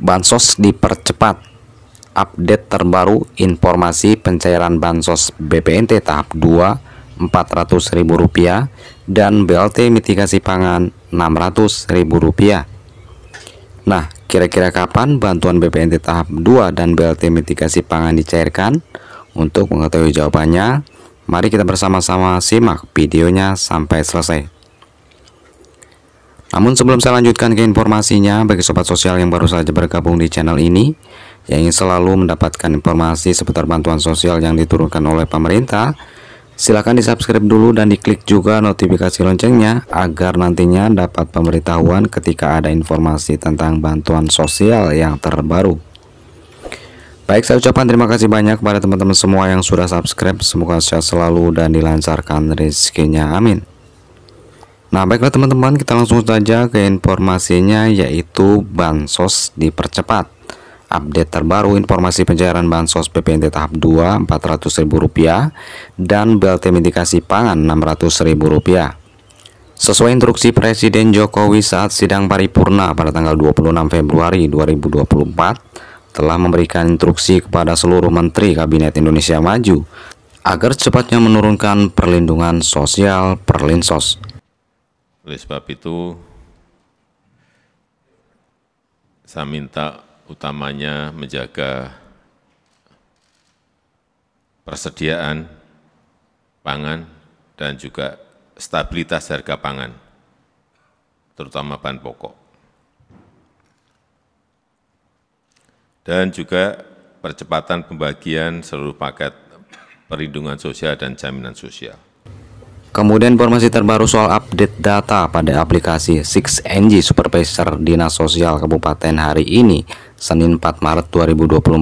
Bansos dipercepat. Update terbaru informasi pencairan bansos BPNT tahap 2 Rp400.000 dan BLT mitigasi pangan Rp600.000. Nah, kira-kira kapan bantuan BPNT tahap 2 dan BLT mitigasi pangan dicairkan? Untuk mengetahui jawabannya, mari kita bersama-sama simak videonya sampai selesai. Namun sebelum saya lanjutkan ke informasinya, bagi sobat sosial yang baru saja bergabung di channel ini, yang ingin selalu mendapatkan informasi seputar bantuan sosial yang diturunkan oleh pemerintah, silakan di subscribe dulu dan diklik juga notifikasi loncengnya agar nantinya dapat pemberitahuan ketika ada informasi tentang bantuan sosial yang terbaru. Baik, saya ucapkan terima kasih banyak kepada teman-teman semua yang sudah subscribe. Semoga sehat selalu dan dilancarkan rezekinya. Amin. Nah baiklah teman-teman kita langsung saja ke informasinya yaitu Bansos dipercepat Update terbaru informasi pencairan Bansos PPNT tahap 2 Rp400.000 dan BLT mitigasi pangan Rp600.000 Sesuai instruksi Presiden Jokowi saat sidang paripurna pada tanggal 26 Februari 2024 telah memberikan instruksi kepada seluruh Menteri Kabinet Indonesia Maju agar cepatnya menurunkan perlindungan sosial Perlinsos oleh sebab itu, saya minta utamanya menjaga persediaan pangan dan juga stabilitas harga pangan, terutama bahan pokok. Dan juga percepatan pembagian seluruh paket perlindungan sosial dan jaminan sosial. Kemudian informasi terbaru soal update data pada aplikasi 6NG Supervisor Dinas Sosial Kabupaten hari ini, Senin 4 Maret 2024,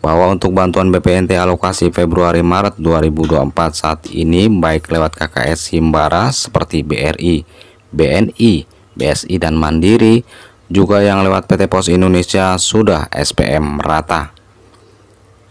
bahwa untuk bantuan BPNT alokasi Februari Maret 2024 saat ini baik lewat KKS Himbara seperti BRI, BNI, BSI dan Mandiri, juga yang lewat PT Pos Indonesia sudah SPM merata.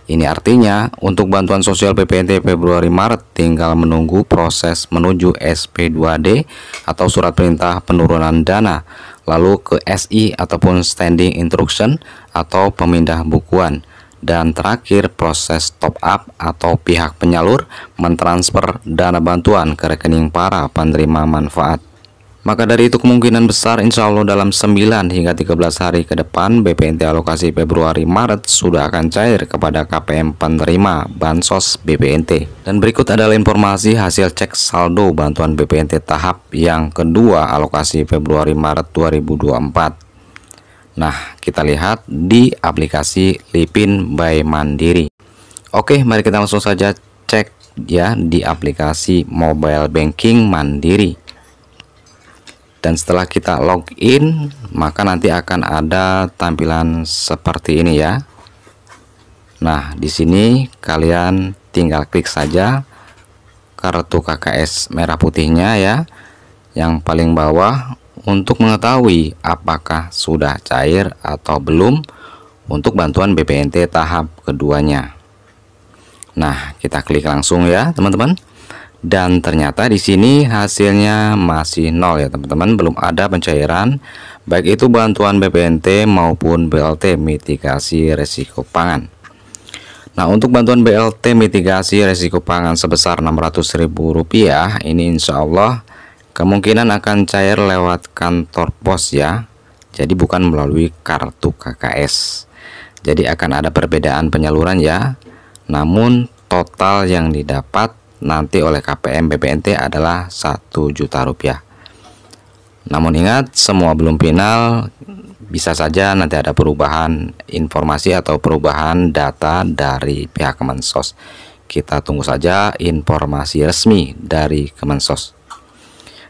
Ini artinya untuk bantuan sosial PPNT Februari Maret tinggal menunggu proses menuju SP2D atau surat perintah penurunan dana lalu ke SI ataupun standing instruction atau pemindah bukuan dan terakhir proses top up atau pihak penyalur mentransfer dana bantuan ke rekening para penerima manfaat. Maka dari itu kemungkinan besar insya Allah dalam 9 hingga 13 hari ke depan BPNT alokasi Februari-Maret sudah akan cair kepada KPM penerima Bansos BPNT. Dan berikut adalah informasi hasil cek saldo bantuan BPNT tahap yang kedua alokasi Februari-Maret 2024. Nah, kita lihat di aplikasi Lipin by Mandiri. Oke, mari kita langsung saja cek ya di aplikasi mobile banking Mandiri dan setelah kita login maka nanti akan ada tampilan seperti ini ya Nah di sini kalian tinggal klik saja kartu KKS merah putihnya ya yang paling bawah untuk mengetahui apakah sudah cair atau belum untuk bantuan BPNT tahap keduanya Nah kita klik langsung ya teman-teman dan ternyata di sini hasilnya masih nol ya teman-teman belum ada pencairan baik itu bantuan BPNT maupun BLT mitigasi resiko pangan Nah untuk bantuan BLT mitigasi resiko pangan sebesar Rp600.000 ini insya Allah kemungkinan akan cair lewat kantor pos ya jadi bukan melalui kartu KKS jadi akan ada perbedaan penyaluran ya namun total yang didapat nanti oleh KPM BPNT adalah satu juta rupiah namun ingat semua belum final bisa saja nanti ada perubahan informasi atau perubahan data dari pihak Kemensos kita tunggu saja informasi resmi dari Kemensos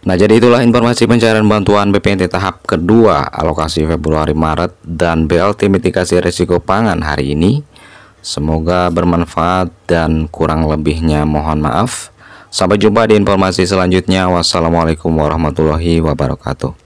Nah, jadi itulah informasi pencarian bantuan BPNT tahap kedua alokasi Februari Maret dan BLT mitigasi risiko pangan hari ini. Semoga bermanfaat dan kurang lebihnya mohon maaf. Sampai jumpa di informasi selanjutnya. Wassalamualaikum warahmatullahi wabarakatuh.